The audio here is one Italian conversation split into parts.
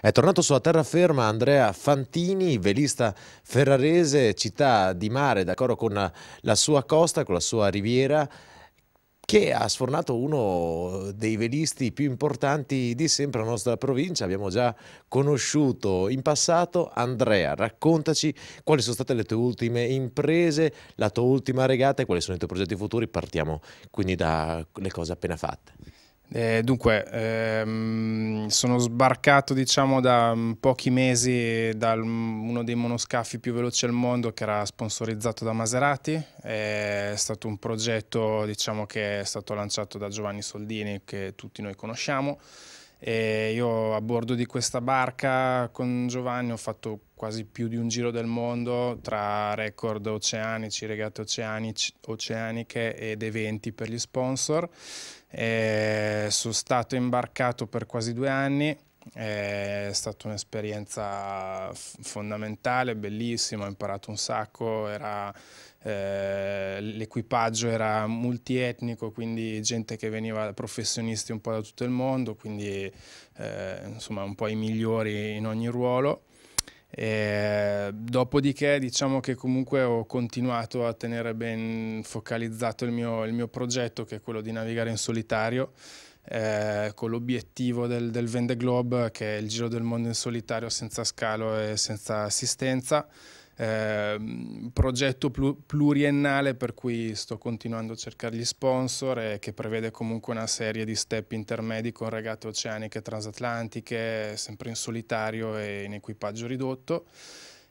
È tornato sulla terraferma Andrea Fantini, velista ferrarese, città di mare, d'accordo con la sua costa, con la sua riviera che ha sfornato uno dei velisti più importanti di sempre la nostra provincia. Abbiamo già conosciuto in passato Andrea. Raccontaci quali sono state le tue ultime imprese, la tua ultima regata e quali sono i tuoi progetti futuri. Partiamo quindi dalle cose appena fatte. Eh, dunque, ehm, sono sbarcato diciamo da mm, pochi mesi da mm, uno dei monoscafi più veloci al mondo che era sponsorizzato da Maserati, è stato un progetto diciamo, che è stato lanciato da Giovanni Soldini che tutti noi conosciamo, e io a bordo di questa barca con Giovanni ho fatto quasi più di un giro del mondo tra record oceanici, regate oceanici, oceaniche ed eventi per gli sponsor. E sono stato imbarcato per quasi due anni è stata un'esperienza fondamentale, bellissima, ho imparato un sacco, eh, l'equipaggio era multietnico, quindi gente che veniva da professionisti un po' da tutto il mondo, quindi eh, insomma un po' i migliori in ogni ruolo. E dopodiché diciamo che comunque ho continuato a tenere ben focalizzato il mio, il mio progetto che è quello di navigare in solitario eh, con l'obiettivo del, del Vende Globe che è il giro del mondo in solitario senza scalo e senza assistenza. Eh, progetto plu pluriennale per cui sto continuando a cercare gli sponsor e che prevede comunque una serie di step intermedi con regate oceaniche transatlantiche sempre in solitario e in equipaggio ridotto.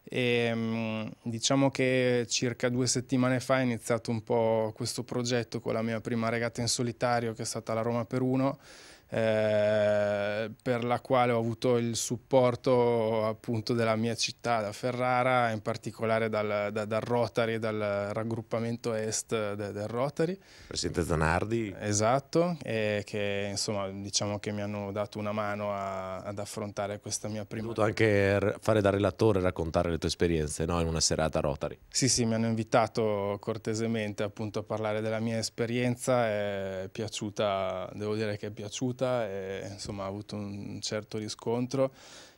E, ehm, diciamo che circa due settimane fa è iniziato un po' questo progetto con la mia prima regata in solitario che è stata la Roma per uno eh, per la quale ho avuto il supporto appunto della mia città, da Ferrara, in particolare dal, da, dal Rotary, dal raggruppamento est de, del Rotary. Presidente Zanardi. Esatto, e che insomma diciamo che mi hanno dato una mano a, ad affrontare questa mia prima... Ho dovuto anche fare da relatore e raccontare le tue esperienze no? in una serata a Rotary. Sì, sì, mi hanno invitato cortesemente appunto a parlare della mia esperienza, è piaciuta, devo dire che è piaciuta piaciuta e insomma, ha avuto un certo riscontro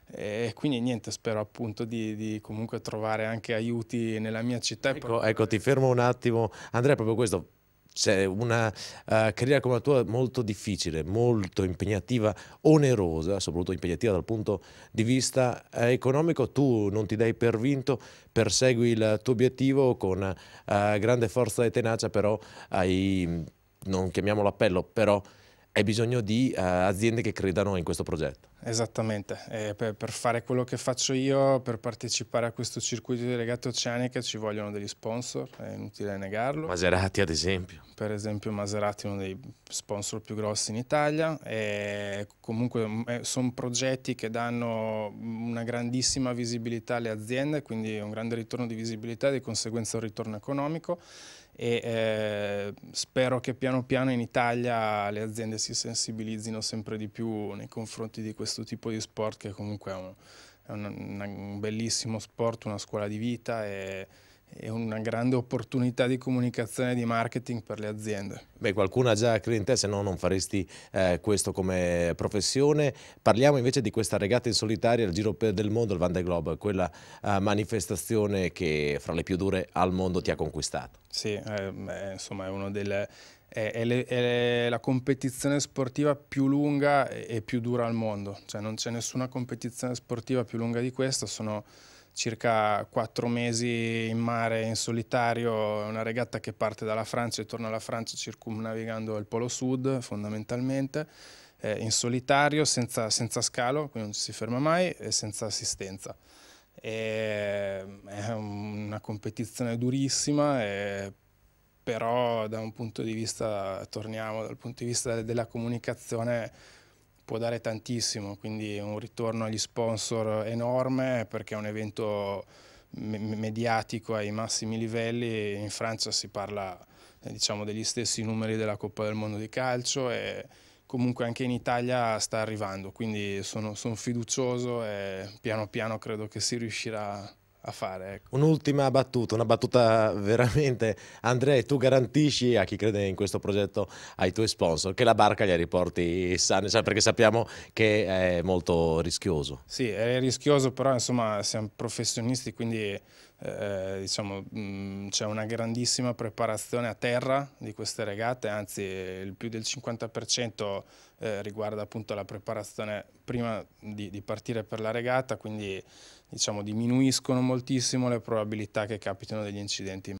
e quindi niente, spero appunto di, di, comunque trovare anche aiuti nella mia città. Ecco, ecco ti fermo un attimo. Andrea, proprio questo, c'è una uh, carriera come la tua molto difficile, molto impegnativa, onerosa, soprattutto impegnativa dal punto di vista eh, economico, tu non ti dai per vinto, persegui il tuo obiettivo con uh, grande forza e tenacia, però hai, non chiamiamolo appello, però hai bisogno di uh, aziende che credano in questo progetto. Esattamente, eh, per, per, fare quello che faccio io, per partecipare a questo circuito di regate oceaniche ci vogliono degli sponsor, è inutile negarlo. Maserati ad esempio. Per esempio Maserati è uno dei sponsor più grossi in Italia e comunque mm, eh, sono progetti che danno una grandissima visibilità alle aziende, quindi un grande ritorno di visibilità e di conseguenza un ritorno economico e eh, spero che piano piano in Italia le aziende si sensibilizzino sempre di più nei confronti di questo tipo di sport che comunque è un, è un, un bellissimo sport, una scuola di vita e è una grande opportunità di comunicazione e di marketing per le aziende. Beh, qualcuno ha già crede in te, se no non faresti eh, questo come professione. Parliamo invece di questa regata in solitaria, il Giro del Mondo, il Vande de Globe, quella eh, manifestazione che fra le più dure al mondo ti ha conquistato. Sì, eh, beh, insomma è una delle... È, è, le, è, la competizione sportiva più lunga e, e più dura al mondo, cioè non c'è nessuna competizione sportiva più lunga di questa, sono circa quattro mesi in mare in solitario, una regatta che parte dalla Francia e torna alla Francia circumnavigando il Polo Sud fondamentalmente, eh, in solitario, senza, senza, scalo, quindi non ci si ferma mai e senza assistenza. E, eh, è una competizione durissima, e, però da un punto di vista, torniamo dal punto di vista della comunicazione, può dare tantissimo, quindi un ritorno agli sponsor enorme perché è un evento mediatico ai massimi livelli, in Francia si parla eh, diciamo, degli stessi numeri della Coppa del Mondo di calcio e comunque anche in Italia sta arrivando, quindi sono, sono fiducioso e piano piano credo che si riuscirà a fare. Ecco. Un'ultima battuta, una battuta veramente. Andrea, tu garantisci a chi crede in questo progetto, ai tuoi sponsor, che la barca li riporti sani, perché sappiamo che è molto rischioso. Sì, è rischioso, però insomma siamo professionisti, quindi diciamo, c'è una grandissima preparazione a terra di queste regate, anzi il più del 50% eh, riguarda appunto la preparazione prima di, di partire per la regata, quindi diciamo, diminuiscono moltissimo le probabilità che capitino degli incidenti